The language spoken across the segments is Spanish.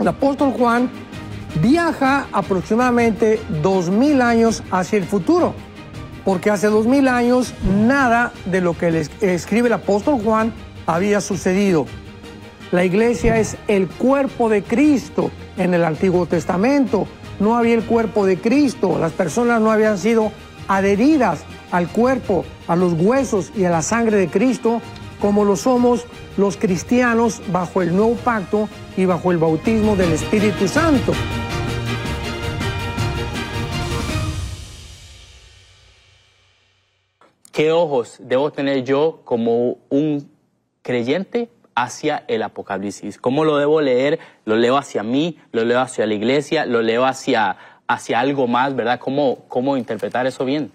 el apóstol Juan viaja aproximadamente 2000 años hacia el futuro, porque hace 2000 años nada de lo que le escribe el apóstol Juan había sucedido. La iglesia es el cuerpo de Cristo en el Antiguo Testamento. No había el cuerpo de Cristo, las personas no habían sido adheridas al cuerpo, a los huesos y a la sangre de Cristo, como lo somos los cristianos bajo el nuevo pacto y bajo el bautismo del Espíritu Santo. ¿Qué ojos debo tener yo como un creyente hacia el Apocalipsis? ¿Cómo lo debo leer? ¿Lo leo hacia mí? ¿Lo leo hacia la iglesia? ¿Lo leo hacia, hacia algo más? ¿Verdad? ¿Cómo, ¿Cómo interpretar eso bien?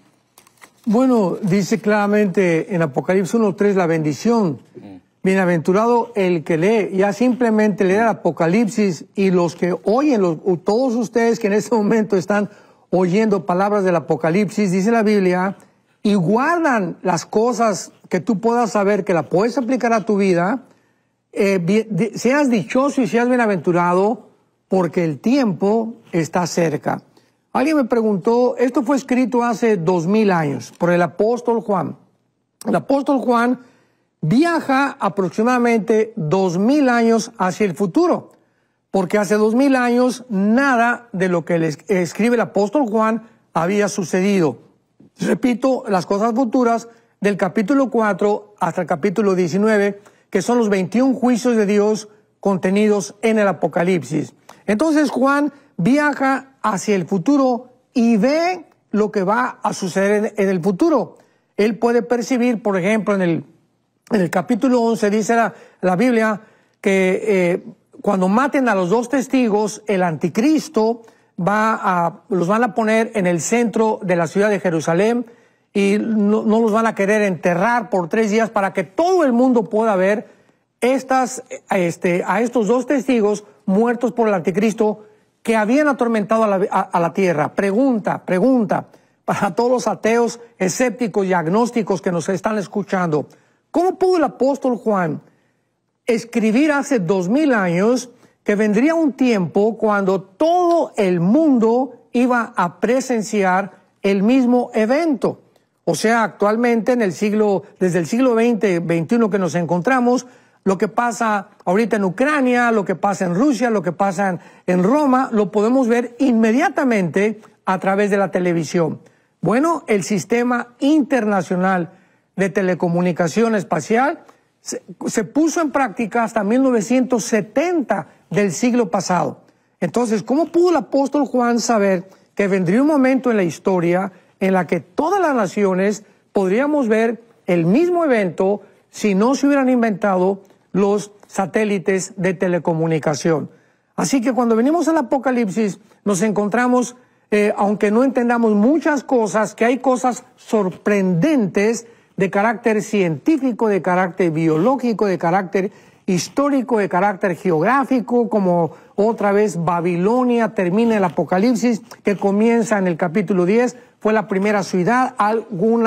Bueno, dice claramente en Apocalipsis 1.3 la bendición. Mm. Bienaventurado el que lee, ya simplemente el Apocalipsis y los que oyen, todos ustedes que en este momento están oyendo palabras del Apocalipsis, dice la Biblia, y guardan las cosas que tú puedas saber que la puedes aplicar a tu vida, eh, seas dichoso y seas bienaventurado porque el tiempo está cerca. Alguien me preguntó, esto fue escrito hace dos mil años por el apóstol Juan. El apóstol Juan viaja aproximadamente 2.000 años hacia el futuro, porque hace dos mil años nada de lo que les escribe el apóstol Juan había sucedido. Repito, las cosas futuras del capítulo 4 hasta el capítulo 19, que son los 21 juicios de Dios contenidos en el Apocalipsis. Entonces Juan viaja hacia el futuro y ve lo que va a suceder en, el futuro. Él puede percibir, por ejemplo, en el en el capítulo 11 dice la, Biblia que eh, cuando maten a los dos testigos, el anticristo va a, los van a poner en el centro de la ciudad de Jerusalén y no, los van a querer enterrar por tres días para que todo el mundo pueda ver estas, este, a estos dos testigos muertos por el anticristo que habían atormentado a la, a la tierra. Pregunta, pregunta para todos los ateos, escépticos y agnósticos que nos están escuchando. ¿Cómo pudo el apóstol Juan escribir hace dos mil años que vendría un tiempo cuando todo el mundo iba a presenciar el mismo evento? O sea, actualmente en el siglo, desde el siglo XX, XXI que nos encontramos, lo que pasa ahorita en Ucrania, lo que pasa en Rusia, lo que pasa en Roma, lo podemos ver inmediatamente a través de la televisión. Bueno, el sistema internacional de telecomunicación espacial se, puso en práctica hasta 1970 del siglo pasado. Entonces, ¿cómo pudo el apóstol Juan saber que vendría un momento en la historia en la que todas las naciones podríamos ver el mismo evento si no se hubieran inventado los satélites de telecomunicación? Así que cuando venimos al Apocalipsis nos encontramos, eh, aunque no entendamos muchas cosas, que hay cosas sorprendentes de carácter científico, de carácter biológico, de carácter histórico, de carácter geográfico, como otra vez Babilonia termina el Apocalipsis, que comienza en el capítulo 10, fue la primera ciudad, algún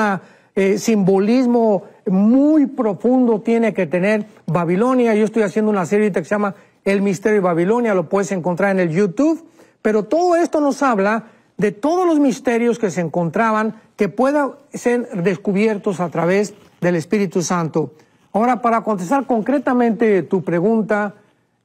eh, simbolismo muy profundo tiene que tener Babilonia. Yo estoy haciendo una serie que se llama El Misterio de Babilonia, lo puedes encontrar en el YouTube, pero todo esto nos habla de todos los misterios que se encontraban que puedan ser descubiertos a través del Espíritu Santo. Ahora, para contestar concretamente tu pregunta,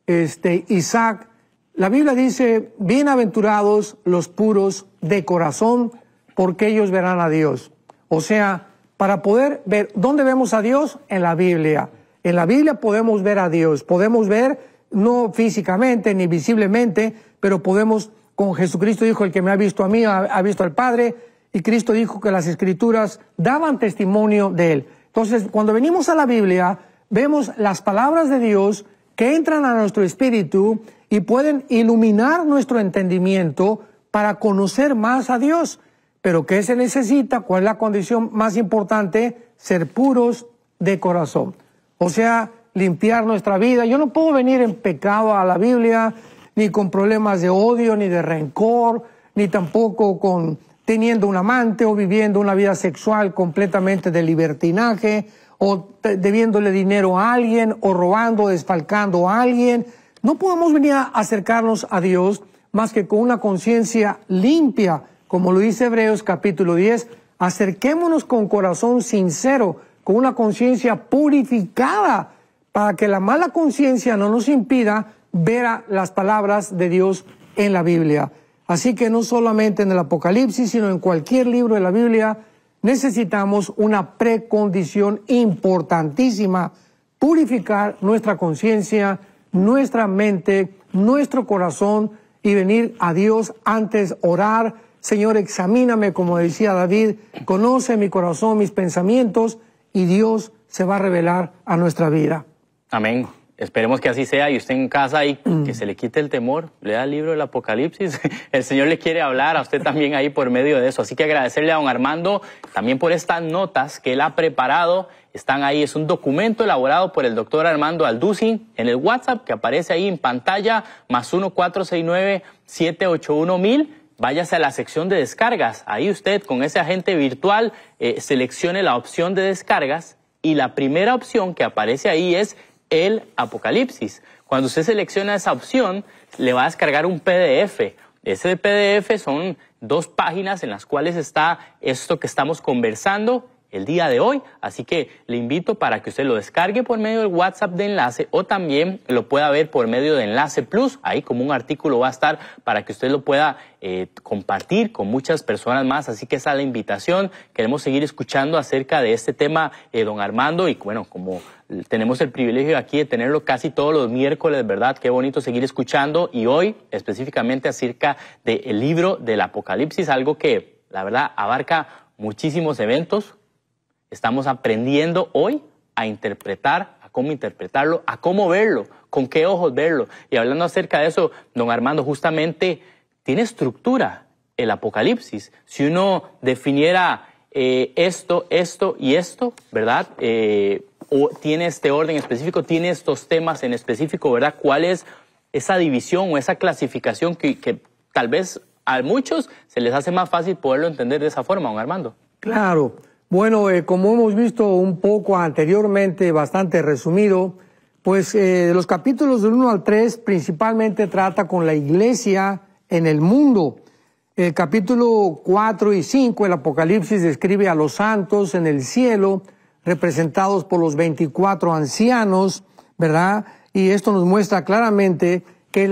este, Isaac, la Biblia dice, bienaventurados los puros de corazón, porque ellos verán a Dios. O sea, para poder ver, ¿dónde vemos a Dios? En la Biblia. En la Biblia podemos ver a Dios, podemos ver no físicamente ni visiblemente, pero podemos Jesucristo dijo, el que me ha visto a mí ha, ha visto al Padre, y Cristo dijo que las escrituras daban testimonio de él. Entonces, cuando venimos a la Biblia, vemos las palabras de Dios que entran a nuestro espíritu y pueden iluminar nuestro entendimiento para conocer más a Dios. Pero ¿qué se necesita? ¿Cuál es la condición más importante? Ser puros de corazón. O sea, limpiar nuestra vida. Yo no puedo venir en pecado a la Biblia ni con problemas de odio, ni de rencor, ni tampoco con teniendo un amante o viviendo una vida sexual completamente de libertinaje o debiéndole dinero a alguien o robando, desfalcando a alguien. No podemos venir a acercarnos a Dios más que con una conciencia limpia, como lo dice Hebreos capítulo 10. Acerquémonos con corazón sincero, con una conciencia purificada, para que la mala conciencia no nos impida ver a las palabras de Dios en la Biblia. Así que no solamente en el Apocalipsis, sino en cualquier libro de la Biblia, necesitamos una precondición importantísima, purificar nuestra conciencia, nuestra mente, nuestro corazón y venir a Dios antes, orar, Señor, examíname, como decía David, conoce mi corazón, mis pensamientos, y Dios se va a revelar a nuestra vida. Amén. Esperemos que así sea y usted en casa y que mm. se le quite el temor, lea el libro del Apocalipsis. El Señor le quiere hablar a usted también ahí por medio de eso. Así que agradecerle a don Armando también por estas notas que él ha preparado. Están ahí, es un documento elaborado por el doctor Armando Alducin en el WhatsApp que aparece ahí en pantalla, más siete ocho uno mil, Váyase a la sección de descargas. Ahí usted con ese agente virtual eh, seleccione la opción de descargas y la primera opción que aparece ahí es el Apocalipsis. Cuando usted selecciona esa opción, le va a descargar un PDF. Ese PDF son dos páginas en las cuales está esto que estamos conversando el día de hoy. Así que le invito para que usted lo descargue por medio del WhatsApp de enlace o también lo pueda ver por medio de Enlace Plus. Ahí como un artículo va a estar para que usted lo pueda eh, compartir con muchas personas más. Así que esa es la invitación. Queremos seguir escuchando acerca de este tema, eh, don Armando. Y bueno, como tenemos el privilegio aquí de tenerlo casi todos los miércoles, ¿verdad? Qué bonito seguir escuchando. Y hoy específicamente acerca del el libro del Apocalipsis, algo que la verdad abarca muchísimos eventos, Estamos aprendiendo hoy a interpretar, a cómo interpretarlo, a cómo verlo, con qué ojos verlo. Y hablando acerca de eso, don Armando, justamente tiene estructura el Apocalipsis. Si uno definiera eh, esto, esto y esto, ¿verdad? Eh, o tiene este orden específico, tiene estos temas en específico, ¿verdad? ¿Cuál es esa división o esa clasificación que, que tal vez a muchos se les hace más fácil poderlo entender de esa forma, don Armando? Claro. Bueno, eh, como hemos visto un poco anteriormente, bastante resumido, pues eh, los capítulos del 1 al 3 principalmente trata con la iglesia en el mundo. El capítulo 4 y 5, el Apocalipsis describe a los santos en el cielo, representados por los 24 ancianos, ¿verdad? Y esto nos muestra claramente que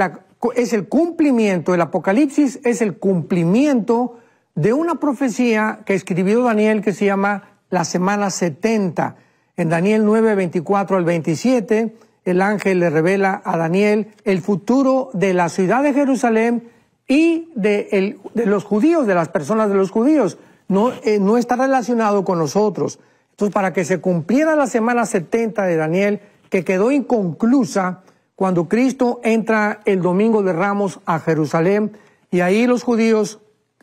es el cumplimiento, el Apocalipsis es el cumplimiento de una profecía que escribió Daniel que se llama la semana 70. En Daniel 9, 24 al 27, el ángel le revela a Daniel el futuro de la ciudad de Jerusalén y de, el, de los judíos, de las personas de los judíos. No, eh, no está relacionado con nosotros. Entonces, para que se cumpliera la semana 70 de Daniel, que quedó inconclusa cuando Cristo entra el domingo de Ramos a Jerusalén, y ahí los judíos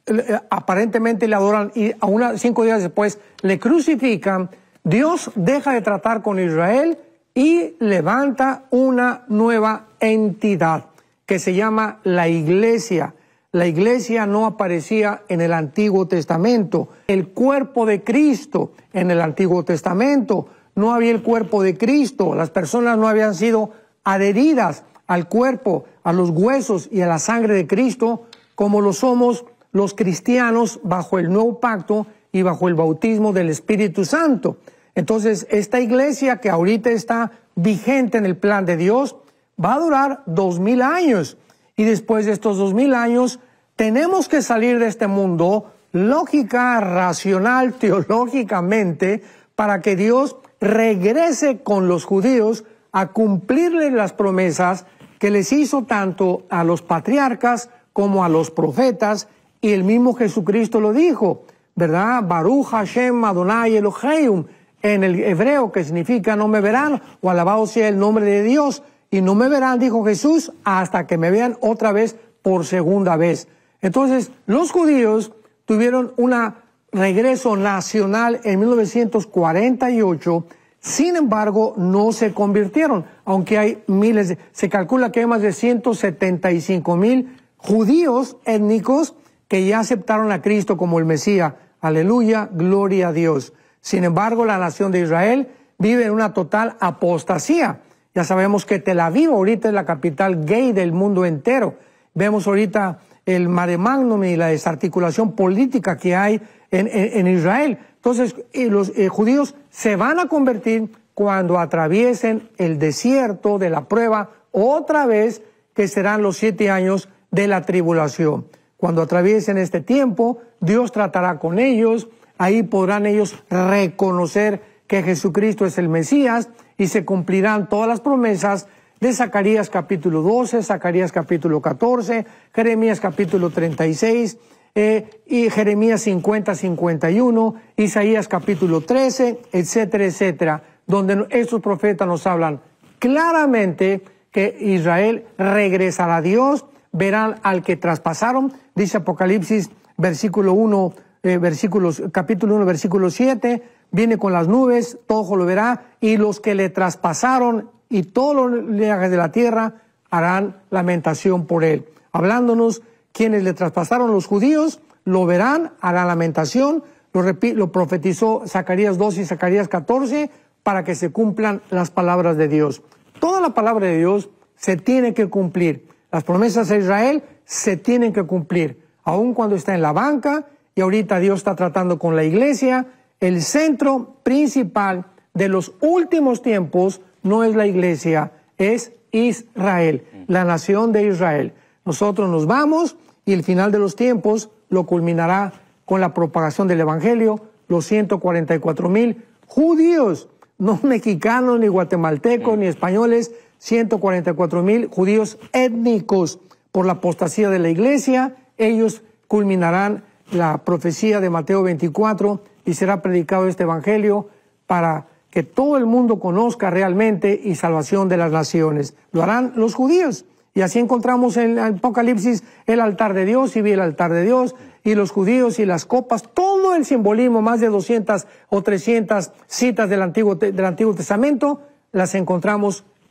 eh, aparentemente le adoran y a una, cinco días después le crucifican, Dios deja de tratar con Israel y levanta una nueva entidad que se llama la iglesia. La iglesia no aparecía en el Antiguo Testamento. El cuerpo de Cristo en el Antiguo Testamento. No había el cuerpo de Cristo. Las personas no habían sido adheridas al cuerpo, a los huesos y a la sangre de Cristo como lo somos los cristianos bajo el nuevo pacto y bajo el bautismo del Espíritu Santo. Entonces, esta iglesia que ahorita está vigente en el plan de Dios va a durar dos mil años. Y después de estos dos mil años, tenemos que salir de este mundo lógica, racional, teológicamente, para que Dios regrese con los judíos a cumplirles las promesas que les hizo tanto a los patriarcas como a los profetas y el mismo Jesucristo lo dijo, ¿verdad? Baruch Hashem Adonai Eloheim, en el hebreo que significa no me verán, o alabado sea el nombre de Dios, y no me verán, dijo Jesús, hasta que me vean otra vez por segunda vez. Entonces, los judíos tuvieron un regreso nacional en 1948, sin embargo, no se convirtieron, aunque hay miles, se calcula que hay más de 175 mil judíos étnicos que ya aceptaron a Cristo como el Mesías. Aleluya, gloria a Dios. Sin embargo, la nación de Israel vive en una total apostasía. Ya sabemos que Tel Aviv ahorita es la capital gay del mundo entero. Vemos ahorita el mare magnum y la desarticulación política que hay en, Israel. Entonces, eh, los eh, judíos se van a convertir cuando atraviesen el desierto de la prueba otra vez, que serán los siete años de la tribulación. Cuando atraviesen este tiempo, Dios tratará con ellos, ahí podrán ellos reconocer que Jesucristo es el Mesías y se cumplirán todas las promesas de Zacarías capítulo 12, Zacarías capítulo 14, Jeremías capítulo 36 eh, y Jeremías 50, 51, Isaías capítulo 13, etcétera, etcétera, donde estos profetas nos hablan claramente que Israel regresará a Dios, verán al que traspasaron, dice Apocalipsis versículo 1, eh, versículos, capítulo 1, versículo 7, viene con las nubes, todo lo verá, y los que le traspasaron y todos los viajes de la tierra harán lamentación por él. Hablándonos, quienes le traspasaron los judíos, lo verán, harán lamentación, lo, lo profetizó Zacarías 2 y Zacarías 14, para que se cumplan las palabras de Dios. Toda la palabra de Dios se tiene que cumplir. Las promesas a Israel se tienen que cumplir, aun cuando está en la banca y ahorita Dios está tratando con la iglesia. El centro principal de los últimos tiempos no es la iglesia, es Israel, mm. la nación de Israel. Nosotros nos vamos y el final de los tiempos lo culminará con la propagación del Evangelio, los 144 mil judíos, no mexicanos, ni guatemaltecos, mm. ni españoles, 144 mil judíos étnicos por la apostasía de la iglesia. Ellos culminarán la profecía de Mateo 24 y será predicado este evangelio para que todo el mundo conozca realmente y salvación de las naciones. Lo harán los judíos. Y así encontramos en el Apocalipsis el altar de Dios y vi el altar de Dios y los judíos y las copas, todo el simbolismo, más de 200 o 300 citas del Antiguo, del Antiguo Testamento, las encontramos